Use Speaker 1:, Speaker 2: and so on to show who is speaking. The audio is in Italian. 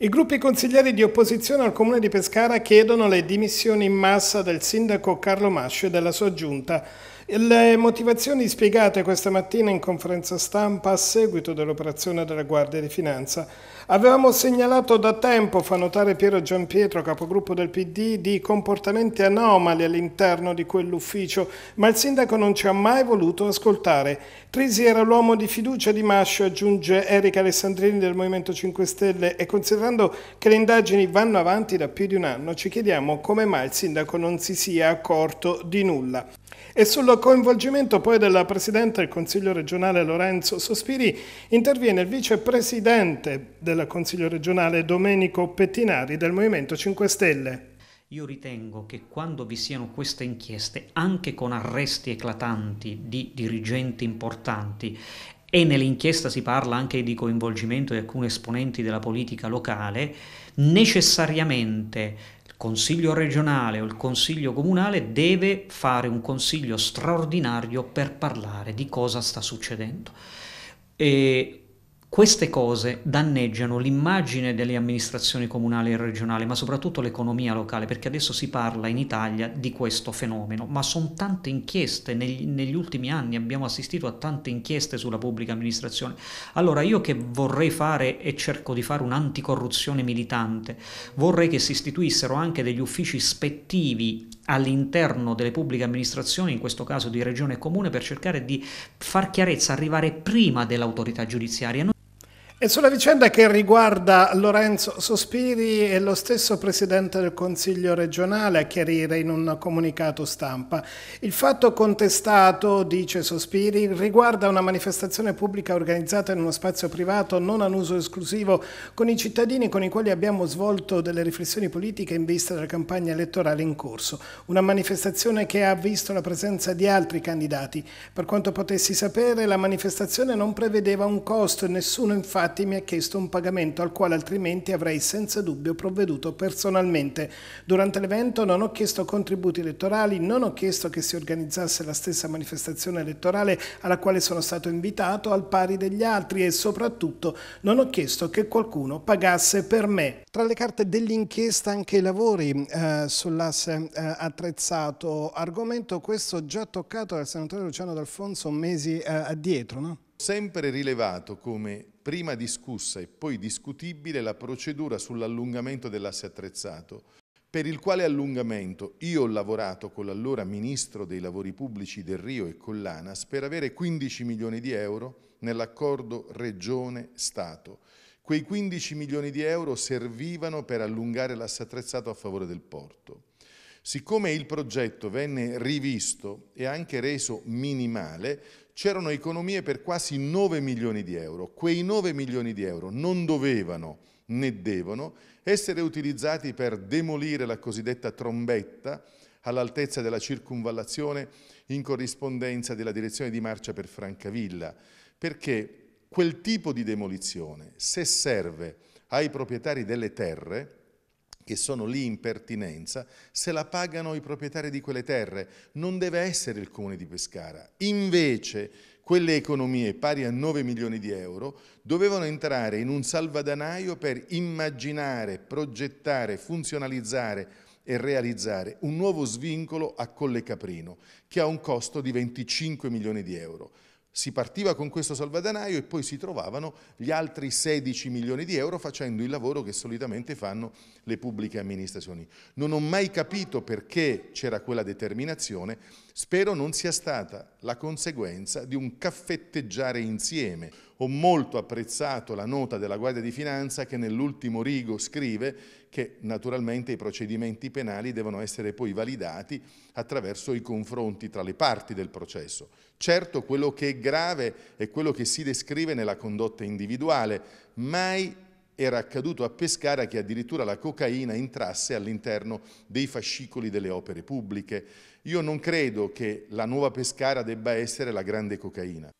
Speaker 1: I gruppi consiglieri di opposizione al Comune di Pescara chiedono le dimissioni in massa del sindaco Carlo Mascio e della sua giunta. Le motivazioni spiegate questa mattina in conferenza stampa a seguito dell'operazione della Guardia di Finanza. Avevamo segnalato da tempo, fa notare Piero Giampietro, capogruppo del PD, di comportamenti anomali all'interno di quell'ufficio, ma il sindaco non ci ha mai voluto ascoltare. Trisi era l'uomo di fiducia di Mascio, aggiunge Erika Alessandrini del Movimento 5 Stelle, e considerando che le indagini vanno avanti da più di un anno, ci chiediamo come mai il sindaco non si sia accorto di nulla. E sul coinvolgimento poi della Presidente del Consiglio regionale Lorenzo Sospiri interviene il vicepresidente del Consiglio regionale Domenico Pettinari del Movimento 5 Stelle.
Speaker 2: Io ritengo che quando vi siano queste inchieste, anche con arresti eclatanti di dirigenti importanti, e nell'inchiesta si parla anche di coinvolgimento di alcuni esponenti della politica locale, necessariamente consiglio regionale o il consiglio comunale deve fare un consiglio straordinario per parlare di cosa sta succedendo. E queste cose danneggiano l'immagine delle amministrazioni comunali e regionali, ma soprattutto l'economia locale, perché adesso si parla in Italia di questo fenomeno, ma sono tante inchieste, negli, negli, ultimi anni abbiamo assistito a tante inchieste sulla pubblica amministrazione. Allora io che vorrei fare e cerco di fare un'anticorruzione militante, vorrei che si istituissero anche degli uffici ispettivi all'interno delle pubbliche amministrazioni, in questo caso di regione e comune, per cercare di far chiarezza, arrivare prima dell'autorità giudiziaria. E sulla vicenda che
Speaker 1: riguarda Lorenzo Sospiri e lo stesso Presidente del Consiglio regionale a chiarire in un comunicato stampa. Il fatto contestato, dice Sospiri, riguarda una manifestazione pubblica organizzata in uno spazio privato non ad uso esclusivo con i cittadini con i quali abbiamo svolto delle riflessioni politiche in vista della campagna elettorale in corso. Una manifestazione che ha visto la presenza di altri candidati. Per quanto potessi sapere, la manifestazione non prevedeva un costo e nessuno infatti Infatti mi ha chiesto un pagamento al quale altrimenti avrei senza dubbio provveduto personalmente. Durante l'evento non ho chiesto contributi elettorali, non ho chiesto che si organizzasse la stessa manifestazione elettorale alla quale sono stato invitato al pari degli altri e soprattutto non ho chiesto che qualcuno pagasse per me. Tra le carte dell'inchiesta anche i lavori eh, sull'asse eh, attrezzato, argomento questo già toccato dal senatore Luciano D'Alfonso mesi eh, addietro, no?
Speaker 3: sempre rilevato come prima discussa e poi discutibile la procedura sull'allungamento dell'asse attrezzato, per il quale allungamento io ho lavorato con l'allora Ministro dei Lavori Pubblici del Rio e con l'ANAS per avere 15 milioni di euro nell'accordo Regione-Stato. Quei 15 milioni di euro servivano per allungare l'asse attrezzato a favore del porto. Siccome il progetto venne rivisto e anche reso minimale, c'erano economie per quasi 9 milioni di euro. Quei 9 milioni di euro non dovevano né devono essere utilizzati per demolire la cosiddetta trombetta all'altezza della circunvallazione in corrispondenza della direzione di marcia per Francavilla, perché quel tipo di demolizione, se serve ai proprietari delle terre, che sono lì in pertinenza, se la pagano i proprietari di quelle terre, non deve essere il comune di Pescara. Invece quelle economie, pari a 9 milioni di euro, dovevano entrare in un salvadanaio per immaginare, progettare, funzionalizzare e realizzare un nuovo svincolo a Colle Caprino, che ha un costo di 25 milioni di euro. Si partiva con questo salvadanaio e poi si trovavano gli altri 16 milioni di euro facendo il lavoro che solitamente fanno le pubbliche amministrazioni. Non ho mai capito perché c'era quella determinazione, spero non sia stata la conseguenza di un caffetteggiare insieme. Ho molto apprezzato la nota della Guardia di Finanza che nell'ultimo rigo scrive che naturalmente i procedimenti penali devono essere poi validati attraverso i confronti tra le parti del processo. Certo quello che è grave è quello che si descrive nella condotta individuale. Mai era accaduto a Pescara che addirittura la cocaina entrasse all'interno dei fascicoli delle opere pubbliche. Io non credo che la nuova Pescara debba essere la grande cocaina.